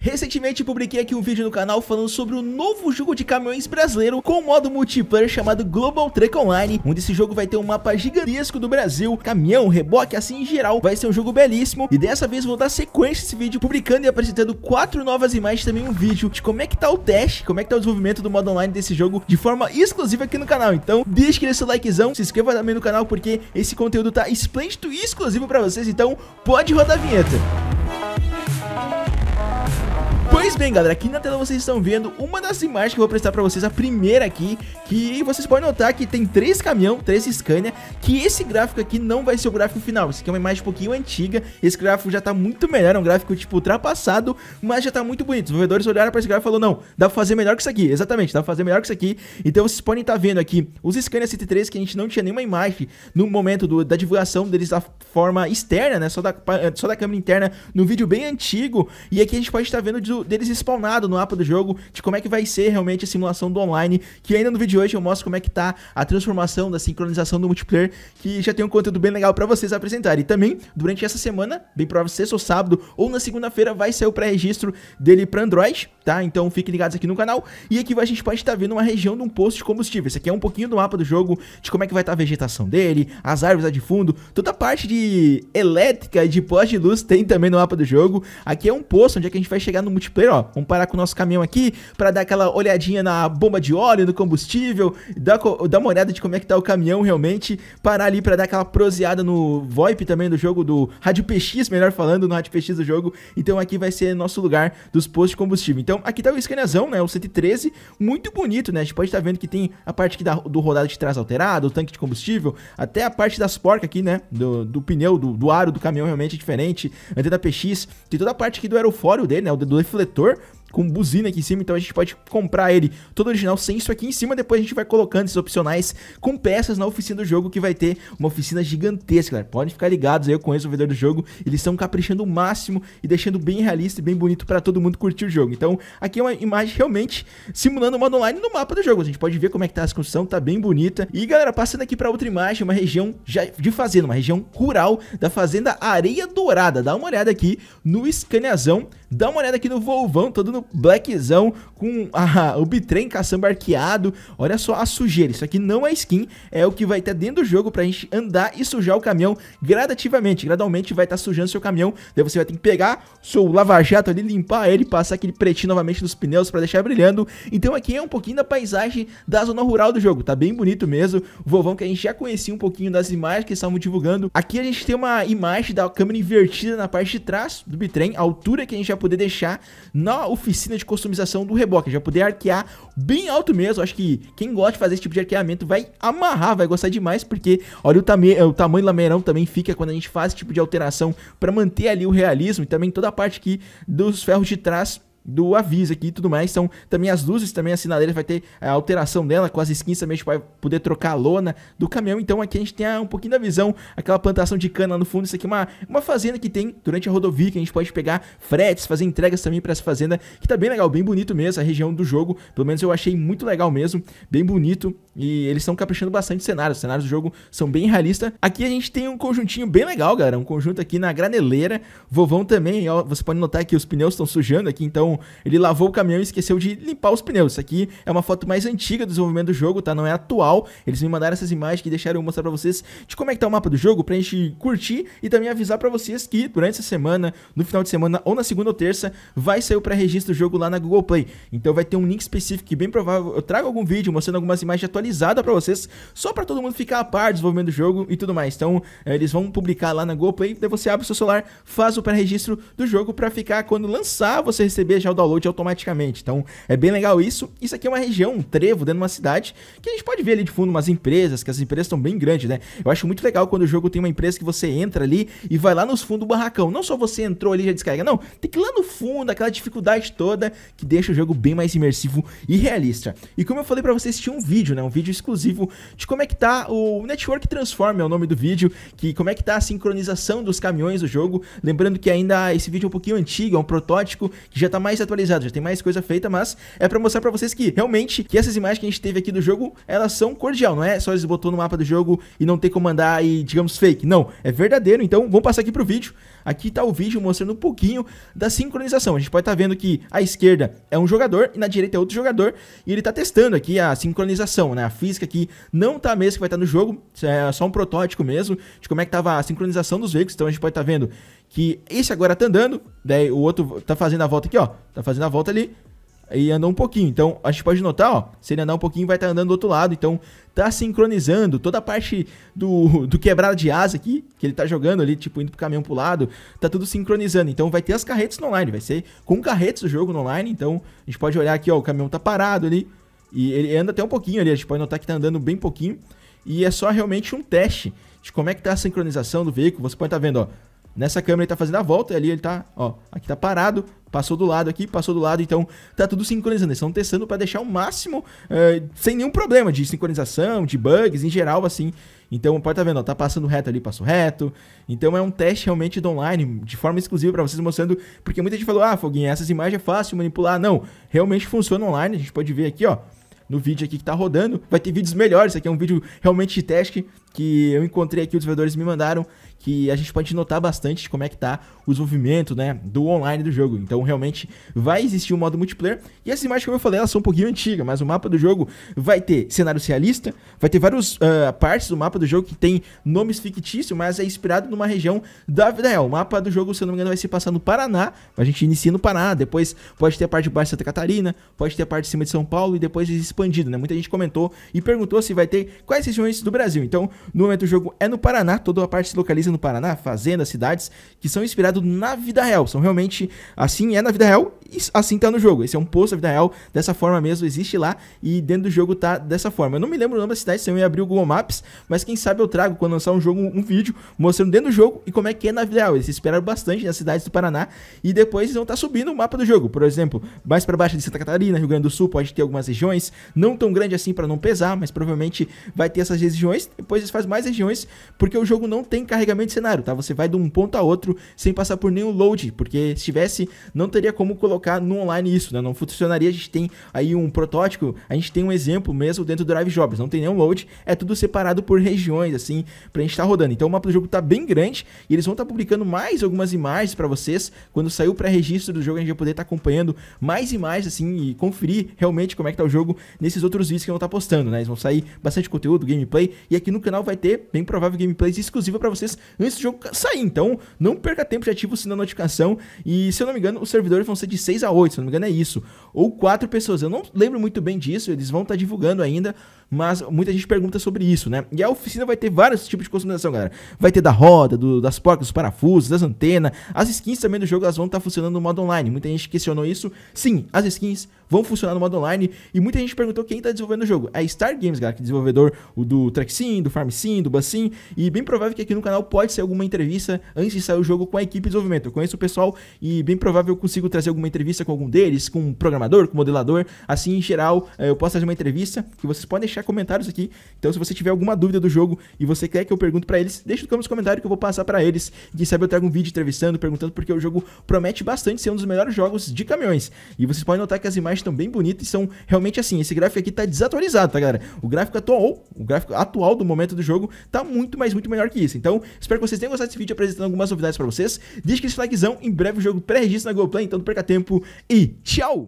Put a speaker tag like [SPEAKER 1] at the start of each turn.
[SPEAKER 1] Recentemente publiquei aqui um vídeo no canal falando sobre o novo jogo de caminhões brasileiro com um modo multiplayer chamado Global Truck Online, onde esse jogo vai ter um mapa gigantesco do Brasil, caminhão, reboque, assim em geral, vai ser um jogo belíssimo e dessa vez vou dar sequência a esse vídeo publicando e apresentando quatro novas imagens também um vídeo de como é que tá o teste, como é que tá o desenvolvimento do modo online desse jogo de forma exclusiva aqui no canal, então deixe aquele seu likezão, se inscreva também no canal porque esse conteúdo tá esplêndido e exclusivo para vocês, então pode rodar a vinheta. Pois bem, galera, aqui na tela vocês estão vendo uma das imagens que eu vou prestar pra vocês, a primeira aqui, que vocês podem notar que tem três caminhão, três Scania, que esse gráfico aqui não vai ser o gráfico final, isso aqui é uma imagem um pouquinho antiga, esse gráfico já tá muito melhor, é um gráfico, tipo, ultrapassado, mas já tá muito bonito, os desenvolvedores olharam pra esse gráfico e falaram, não, dá pra fazer melhor que isso aqui, exatamente, dá pra fazer melhor que isso aqui, então vocês podem estar tá vendo aqui os Scania 103, 3 que a gente não tinha nenhuma imagem no momento do, da divulgação deles da forma externa, né, só da, só da câmera interna, no vídeo bem antigo, e aqui a gente pode estar tá vendo deles deles spawnado no mapa do jogo, de como é que vai ser realmente a simulação do online, que ainda no vídeo de hoje eu mostro como é que tá a transformação da sincronização do multiplayer, que já tem um conteúdo bem legal pra vocês apresentarem. E também, durante essa semana, bem provável sexta ou sábado, ou na segunda-feira, vai sair o pré-registro dele pra Android, tá? Então fiquem ligados aqui no canal, e aqui a gente pode estar tá vendo uma região de um posto de combustível. Esse aqui é um pouquinho do mapa do jogo, de como é que vai estar tá a vegetação dele, as árvores lá de fundo, toda a parte de elétrica e de pós de luz tem também no mapa do jogo. Aqui é um posto onde é que a gente vai chegar no multiplayer, ó, vamos parar com o nosso caminhão aqui para dar aquela olhadinha na bomba de óleo, no combustível, dar, dar uma olhada de como é que tá o caminhão realmente, parar ali para dar aquela proseada no VoIP também do jogo do Rádio PX, melhor falando, no Rádio PX do jogo. Então aqui vai ser nosso lugar dos postos de combustível. Então aqui tá o Scaniazão, né, o 113, muito bonito, né? A gente pode estar tá vendo que tem a parte aqui da, do rodado de trás alterado, o tanque de combustível, até a parte das porcas aqui, né, do, do pneu, do, do aro do caminhão realmente é diferente, antena PX, tem toda a parte aqui do aerofólio dele, né, o do defletor com buzina aqui em cima, então a gente pode comprar ele todo original sem isso aqui em cima, depois a gente vai colocando esses opcionais com peças na oficina do jogo, que vai ter uma oficina gigantesca, galera. Podem ficar ligados aí, eu conheço o vendedor do jogo, eles estão caprichando o máximo e deixando bem realista e bem bonito para todo mundo curtir o jogo. Então, aqui é uma imagem realmente simulando o modo online no mapa do jogo, a gente pode ver como é que tá a construção, tá bem bonita. E galera, passando aqui para outra imagem, uma região de fazenda, uma região rural da fazenda Areia Dourada, dá uma olhada aqui no escaneazão Dá uma olhada aqui no Volvão, todo no blackzão, com a, o bitrem caçamba arqueado. Olha só a sujeira, isso aqui não é skin, é o que vai estar dentro do jogo pra gente andar e sujar o caminhão gradativamente. Gradualmente vai estar tá sujando seu caminhão, daí você vai ter que pegar seu lava-jato ali, limpar ele, passar aquele pretinho novamente nos pneus pra deixar brilhando. Então aqui é um pouquinho da paisagem da zona rural do jogo, tá bem bonito mesmo. O Volvão que a gente já conhecia um pouquinho das imagens que estavam divulgando. Aqui a gente tem uma imagem da câmera invertida na parte de trás do bitrem, a altura que a gente já poder deixar na oficina de customização do reboque. já poder arquear bem alto mesmo. Acho que quem gosta de fazer esse tipo de arqueamento vai amarrar, vai gostar demais, porque olha o, tame, o tamanho do lameirão também fica quando a gente faz esse tipo de alteração para manter ali o realismo e também toda a parte aqui dos ferros de trás do aviso aqui e tudo mais. São também as luzes, também a sinaleira vai ter a eh, alteração dela, com as skins também a gente vai poder trocar a lona do caminhão. Então aqui a gente tem ah, um pouquinho da visão, aquela plantação de cana lá no fundo. Isso aqui é uma, uma fazenda que tem durante a rodovia, que a gente pode pegar fretes, fazer entregas também para essa fazenda, que tá bem legal, bem bonito mesmo, a região do jogo. Pelo menos eu achei muito legal mesmo, bem bonito. E eles estão caprichando bastante cenários. Os cenários do jogo são bem realistas. Aqui a gente tem um conjuntinho bem legal, galera. Um conjunto aqui na graneleira. Vovão também, ó, você pode notar que os pneus estão sujando aqui, então ele lavou o caminhão e esqueceu de limpar os pneus. Isso aqui é uma foto mais antiga do desenvolvimento do jogo, tá? Não é atual. Eles me mandaram essas imagens que deixaram eu mostrar pra vocês de como é que tá o mapa do jogo, pra gente curtir e também avisar pra vocês que durante essa semana, no final de semana ou na segunda ou terça, vai sair o pré-registro do jogo lá na Google Play. Então vai ter um link específico que bem provável eu trago algum vídeo mostrando algumas imagens atualizadas atualizada para vocês, só para todo mundo ficar a par do desenvolvimento do jogo e tudo mais. Então, eh, eles vão publicar lá na GoPlay, daí você abre o seu celular, faz o pré-registro do jogo para ficar quando lançar, você receber já o download automaticamente. Então, é bem legal isso. Isso aqui é uma região, um trevo dentro de uma cidade, que a gente pode ver ali de fundo umas empresas, que as empresas estão bem grandes, né? Eu acho muito legal quando o jogo tem uma empresa que você entra ali e vai lá nos fundos do barracão. Não só você entrou ali e já descarrega, não. Tem que ir lá no fundo, aquela dificuldade toda que deixa o jogo bem mais imersivo e realista. E como eu falei para vocês, tinha um vídeo, né? Um vídeo vídeo exclusivo de como é que tá o Network Transform, é o nome do vídeo, que como é que tá a sincronização dos caminhões do jogo. Lembrando que ainda esse vídeo é um pouquinho antigo, é um protótipo que já tá mais atualizado, já tem mais coisa feita, mas é para mostrar para vocês que realmente que essas imagens que a gente teve aqui do jogo, elas são cordial, não é só eles botou no mapa do jogo e não tem como andar e digamos fake. Não, é verdadeiro. Então, vamos passar aqui pro vídeo. Aqui tá o vídeo mostrando um pouquinho da sincronização. A gente pode estar tá vendo que à esquerda é um jogador e na direita é outro jogador e ele tá testando aqui a sincronização, né? né? A física que não tá mesmo que vai estar tá no jogo, é só um protótipo mesmo de como é que tava a sincronização dos veículos. Então a gente pode estar tá vendo que esse agora tá andando, daí o outro tá fazendo a volta aqui, ó, tá fazendo a volta ali e andou um pouquinho. Então, a gente pode notar, ó, se ele andar um pouquinho, vai estar tá andando do outro lado. Então, tá sincronizando toda a parte do, do quebrado de asa aqui, que ele tá jogando ali, tipo, indo pro caminhão pro lado, tá tudo sincronizando. Então, vai ter as carretas no online, vai ser com carretas o jogo no online. Então, a gente pode olhar aqui, ó, o caminhão tá parado ali, e ele anda até um pouquinho ali, a gente pode notar que tá andando bem pouquinho. E é só realmente um teste de como é que tá a sincronização do veículo. Você pode estar tá vendo, ó. Nessa câmera ele tá fazendo a volta e ali ele tá, ó, aqui tá parado, passou do lado aqui, passou do lado, então tá tudo sincronizando. Eles estão testando para deixar o máximo eh, sem nenhum problema de sincronização, de bugs, em geral, assim. Então pode tá vendo, ó, tá passando reto ali, passou reto. Então é um teste realmente do online, de forma exclusiva para vocês mostrando, porque muita gente falou, ah, Foguinho, essas imagens é fácil manipular. Não, realmente funciona online, a gente pode ver aqui, ó no vídeo aqui que tá rodando. Vai ter vídeos melhores, aqui é um vídeo realmente de teste que eu encontrei aqui, os desenvolvedores me mandaram, que a gente pode notar bastante como é que tá o desenvolvimento, né, do online do jogo. Então, realmente, vai existir um modo multiplayer. E essa imagens como eu falei, elas é são um pouquinho antigas, mas o mapa do jogo vai ter cenário realista, vai ter várias uh, ah, partes do mapa do jogo que tem nomes fictícios, mas é inspirado numa região da vida real. O mapa do jogo, se eu não me engano, vai se passar no Paraná, a gente inicia no Paraná, depois pode ter a parte de baixo de Santa Catarina, pode ter a parte de cima de São Paulo, e depois existe expandido, né? Muita gente comentou e perguntou se vai ter quais regiões do Brasil. Então, no momento o jogo é no Paraná, toda a parte se localiza no Paraná, fazendas, cidades que são inspirados na vida real. São realmente assim é na vida real e assim tá no jogo. Esse é um posto da vida real, dessa forma mesmo, existe lá e dentro do jogo tá dessa forma. Eu não me lembro o nome da cidade, se eu ia abrir o Google Maps, mas quem sabe eu trago quando lançar um jogo um vídeo mostrando dentro do jogo e como é que é na vida real. Eles esperaram bastante nas cidades do Paraná e depois vão estar tá subindo o mapa do jogo. Por exemplo, mais para baixo de Santa Catarina, Rio Grande do Sul, pode ter algumas regiões não tão grande assim para não pesar, mas provavelmente vai ter essas regiões. Depois eles fazem mais regiões, porque o jogo não tem carregamento de cenário, tá? Você vai de um ponto a outro sem passar por nenhum load, porque se tivesse, não teria como colocar no online isso, né? Não funcionaria. A gente tem aí um protótipo, a gente tem um exemplo mesmo dentro do Drive Jobs, não tem nenhum load, é tudo separado por regiões, assim, pra gente estar tá rodando. Então o mapa do jogo tá bem grande e eles vão estar tá publicando mais algumas imagens para vocês. Quando sair o pré-registro do jogo, a gente vai poder estar tá acompanhando mais imagens, assim, e conferir realmente como é que tá o jogo nesses outros vídeos que vão estar tá postando, né? Eles vão sair bastante conteúdo, gameplay, e aqui no canal vai ter, bem provável, gameplays exclusiva para vocês antes do jogo sair. Então, não perca tempo, de ativar o sino da notificação. E, se eu não me engano, os servidores vão ser de 6 a 8, se eu não me engano é isso. Ou 4 pessoas, eu não lembro muito bem disso, eles vão estar tá divulgando ainda mas muita gente pergunta sobre isso, né? E a oficina vai ter vários tipos de customização, galera. Vai ter da roda, do, das porcas, dos parafusos, das antenas. As skins também do jogo elas vão estar tá funcionando no modo online. Muita gente questionou isso. Sim, as skins vão funcionar no modo online. E muita gente perguntou quem está desenvolvendo o jogo. É Star Games, galera, que é desenvolvedor do Traxin, do Farmsim, do Bassim. E bem provável que aqui no canal pode ser alguma entrevista antes de sair o jogo com a equipe de desenvolvimento. Eu conheço o pessoal e bem provável eu consigo trazer alguma entrevista com algum deles, com um programador, com um modelador. Assim, em geral, eh, eu posso trazer uma entrevista que vocês podem deixar deixar comentários aqui. Então, se você tiver alguma dúvida do jogo e você quer que eu pergunte para eles, deixa nos comentários que eu vou passar para eles. Quem sabe eu trago um vídeo entrevistando, perguntando, porque o jogo promete bastante ser um dos melhores jogos de caminhões. E vocês podem notar que as imagens estão bem bonitas e são realmente assim. Esse gráfico aqui tá desatualizado, tá, galera? O gráfico atual, o gráfico atual do momento do jogo tá muito, mais muito melhor que isso. Então, espero que vocês tenham gostado desse vídeo apresentando algumas novidades para vocês. Deixa esse likezão, em breve o jogo pré-registro na GoPlay, então não perca tempo e tchau!